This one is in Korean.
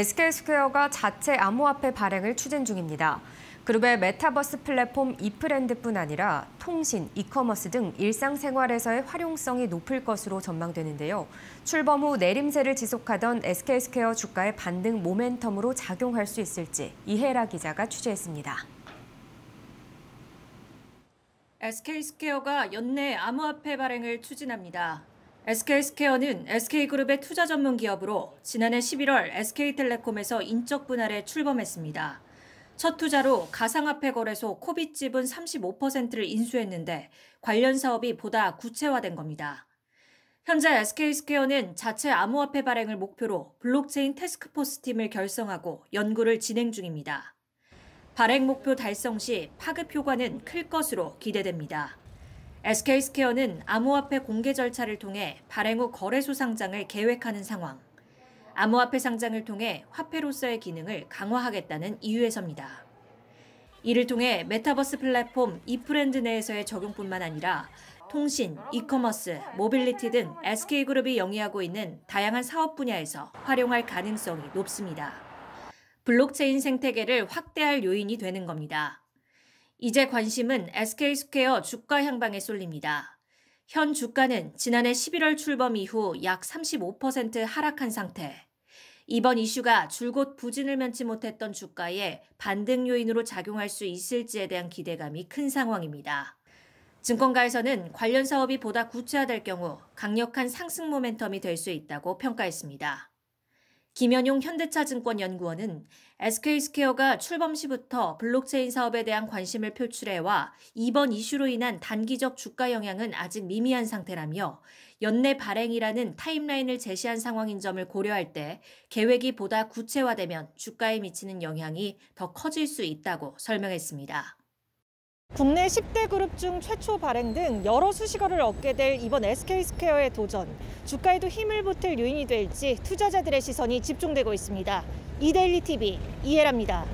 SK스퀘어가 자체 암호화폐 발행을 추진 중입니다. 그룹의 메타버스 플랫폼 이프랜드뿐 아니라 통신, 이커머스 등 일상생활에서의 활용성이 높을 것으로 전망되는데요. 출범 후 내림세를 지속하던 SK스퀘어 주가의 반등 모멘텀으로 작용할 수 있을지 이혜라 기자가 취재했습니다. SK스퀘어가 연내 암호화폐 발행을 추진합니다. s k 스케어는 SK그룹의 투자 전문 기업으로 지난해 11월 SK텔레콤에서 인적 분할에 출범했습니다. 첫 투자로 가상화폐 거래소 코빗 지분 35%를 인수했는데 관련 사업이 보다 구체화된 겁니다. 현재 s k 스케어는 자체 암호화폐 발행을 목표로 블록체인 테스크포스 팀을 결성하고 연구를 진행 중입니다. 발행 목표 달성 시 파급 효과는 클 것으로 기대됩니다. SK스퀘어는 암호화폐 공개 절차를 통해 발행 후 거래소 상장을 계획하는 상황. 암호화폐 상장을 통해 화폐로서의 기능을 강화하겠다는 이유에서입니다. 이를 통해 메타버스 플랫폼 이프랜드 내에서의 적용뿐만 아니라 통신, 이커머스, 모빌리티 등 SK그룹이 영위하고 있는 다양한 사업 분야에서 활용할 가능성이 높습니다. 블록체인 생태계를 확대할 요인이 되는 겁니다. 이제 관심은 SK스퀘어 주가 향방에 쏠립니다. 현 주가는 지난해 11월 출범 이후 약 35% 하락한 상태. 이번 이슈가 줄곧 부진을 면치 못했던 주가에 반등 요인으로 작용할 수 있을지에 대한 기대감이 큰 상황입니다. 증권가에서는 관련 사업이 보다 구체화될 경우 강력한 상승 모멘텀이 될 수 있다고 평가했습니다. 김현용 현대차증권연구원은 SK스퀘어가 출범 시부터 블록체인 사업에 대한 관심을 표출해와 이번 이슈로 인한 단기적 주가 영향은 아직 미미한 상태라며 연내 발행이라는 타임라인을 제시한 상황인 점을 고려할 때 계획이 보다 구체화되면 주가에 미치는 영향이 더 커질 수 있다고 설명했습니다. 국내 10대 그룹 중 최초 발행 등 여러 수식어를 얻게 될 이번 SK스퀘어의 도전. 주가에도 힘을 보탤 요인이 될지 투자자들의 시선이 집중되고 있습니다. 이데일리 TV 이해랍니다.